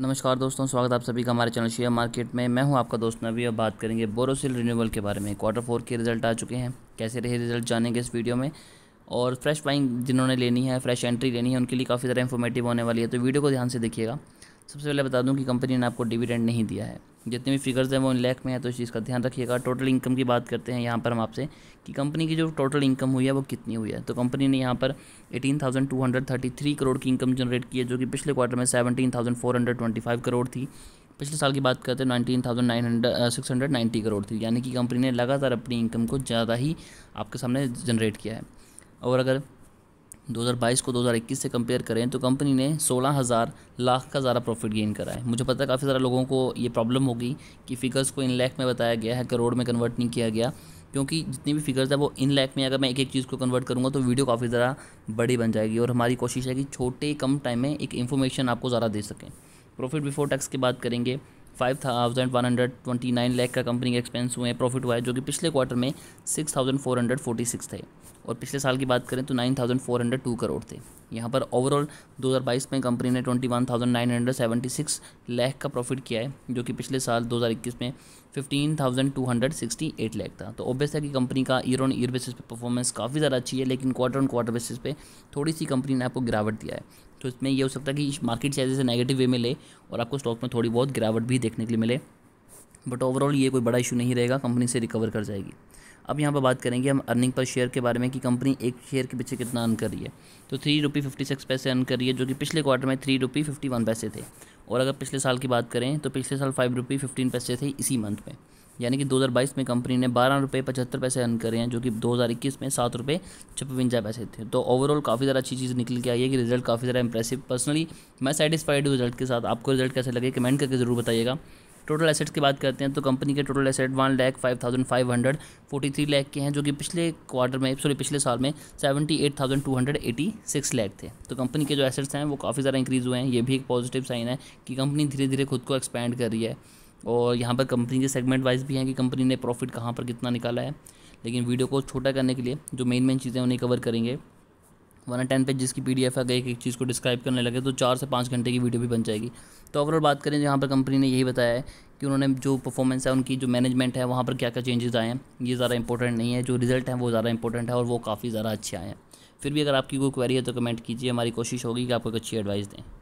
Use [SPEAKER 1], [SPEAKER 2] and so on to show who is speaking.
[SPEAKER 1] नमस्कार दोस्तों स्वागत आप सभी का हमारे चैनल शेयर मार्केट में मैं हूं आपका दोस्त नवी और बात करेंगे बोरोसिल रिन्यूअल के बारे में क्वार्टर फोर के रिजल्ट आ चुके हैं कैसे रहे रिजल्ट जानेंगे इस वीडियो में और फ्रेश बाइंग जिन्होंने लेनी है फ्रेश एंट्री लेनी है उनके लिए काफ़ी ज़्यादा इन्फॉर्मेटिव होने वाली है तो वीडियो को ध्यान से देखिएगा सबसे पहले बता दूँ कि कंपनी ने आपको डिविडेंड नहीं दिया है जितने भी फिगर्स हैं वो इन लैक में है तो इस चीज़ का ध्यान रखिएगा टोटल इनकम की बात करते हैं यहाँ पर हम आपसे कि कंपनी की जो टोटल इनकम हुई है वो कितनी हुई है तो कंपनी ने यहाँ पर 18,233 करोड़ की इनकम जनरेट की है जो कि पिछले क्वार्टर में 17,425 करोड़ थी पिछले साल की बात करते हैं nineteen thousand nine hundred six hundred ninety crore थी यानी कि कंपनी ने लगातार अपनी इनकम को ज़्यादा ही आपके सामने जनरेट किया है और अगर 2022 को 2021 से कंपेयर करें तो कंपनी ने 16000 लाख का ज़्यादा प्रॉफिट गेन करा है मुझे पता है काफ़ी सारे लोगों को ये प्रॉब्लम होगी कि फ़िगर्स को इन लैख में बताया गया है करोड़ में कन्वर्ट नहीं किया गया क्योंकि जितनी भी फिगर्स है वो इन लैक में अगर मैं एक एक चीज़ को कन्वर्ट करूँगा तो वीडियो काफ़ी ज़रा बड़ी बन जाएगी और हमारी कोशिश है कि छोटे कम टाइम में एक इन्फॉर्मेशन आपको ज़्यादा दे सकें प्रॉफिट बिफोर टैक्स की बात करेंगे five thousand one hundred twenty nine lakh का कंपनी के एक्सपेंस हुए हैं प्रॉफिट हुआ है जो कि पिछले क्वार्टर में six thousand four hundred forty six थे और पिछले साल की बात करें तो nine thousand four hundred two crore थे यहाँ पर ओवरऑल 2022 में कंपनी ने 21,976 लाख का प्रॉफिट किया है जो कि पिछले साल 2021 में 15,268 लाख था तो ऑब्वियस है कि कंपनी का ईयर ऑन ईयर बेसिस पे परफॉर्मेंस काफ़ी ज़्यादा अच्छी है लेकिन क्वार्टर ऑन क्वार्टर बेसिस पे थोड़ी सी कंपनी ने आपको गिरावट दिया है तो इसमें यह हो सकता है कि मार्केट शायद से नेगेटिव वे में ले और आपको स्टॉक में थोड़ी बहुत गिरावट भी देखने के लिए मिले बट ओवरऑल ये कोई बड़ा इशू नहीं रहेगा कंपनी से रिकवर कर जाएगी अब यहाँ पर बात करेंगे हम अर्निंग पर शेयर के बारे में कि कंपनी एक शेयर के पीछे कितना अर्न कर रही है तो थ्री रुपी फिफ्टी सिक्स पैसे अर्न कर रही है जो कि पिछले क्वार्टर में थ्री रुपी फिफ्टी वन पैसे थे और अगर पिछले साल की बात करें तो पिछले साल फाइव रुपी फिफ्टीन पैसे थे इसी मंथ में यानी कि दो हज़ार बाईस में कंपनी ने बारह रुपये पचहत्तर पैसे अर्न करे हैं जो कि दो हज़ार इक्कीस में सात रुपये छपवंजा पैसे थे तो ओवरऑल काफ़ी ज़्यादा अच्छी चीज़ निकल के आई है कि रिजल्ट काफ़ी ज़्यादा इंप्रेसिव पर्सनली मैं सेटिस्फाइड हूँ रिजल्ट के साथ आपको रिजल्ट कैसे लगे कमेंट करके ज़रूर बताइएगा टोटल एसेट्स की बात करते हैं तो कंपनी के total asset one lakh five thousand five hundred forty three lakh के हैं जो कि पिछले क्वार्टर में सॉरी पिछले साल में seventy eight thousand two hundred eighty six lakh थे तो कंपनी के जो एसेट्स हैं वो काफ़ी ज़्यादा इंक्रीज़ हुए हैं ये भी एक पॉजिटिव साइन है कि कंपनी धीरे धीरे खुद को एक्सपैंड कर रही है और यहाँ पर कंपनी के सेगमेंट वाइज भी हैं कि कंपनी ने प्रॉफिट कहाँ पर कितना निकाला है लेकिन वीडियो को छोटा करने के लिए जो मेन मेन चीज़ें उन्हें कवर करेंगे वन टेन पेज जिसकी पी डी एफ अगर एक एक चीज़ को डिस्क्राइब करने लगे तो चार से पाँच घंटे की वीडियो भी बन जाएगी तो ओवरऑल बात करें यहाँ पर कंपनी ने यही बताया है कि उन्होंने जो परफॉर्मेंस है उनकी जो मैनेजमेंट है वहाँ पर क्या क्या चेंजेस आए हैं ये ज़्यादा इंपॉर्टेंट नहीं है जो रिजल्ट है वो ज़्यादा इंपॉर्टेंट है और वो काफ़ी ज़्यादा अच्छे आए हैं फिर भी अगर आपकी कोई क्वेरी है तो कमेंट कीजिए हमारी कोशिश होगी कि आपको एक अच्छी एडवाइस दें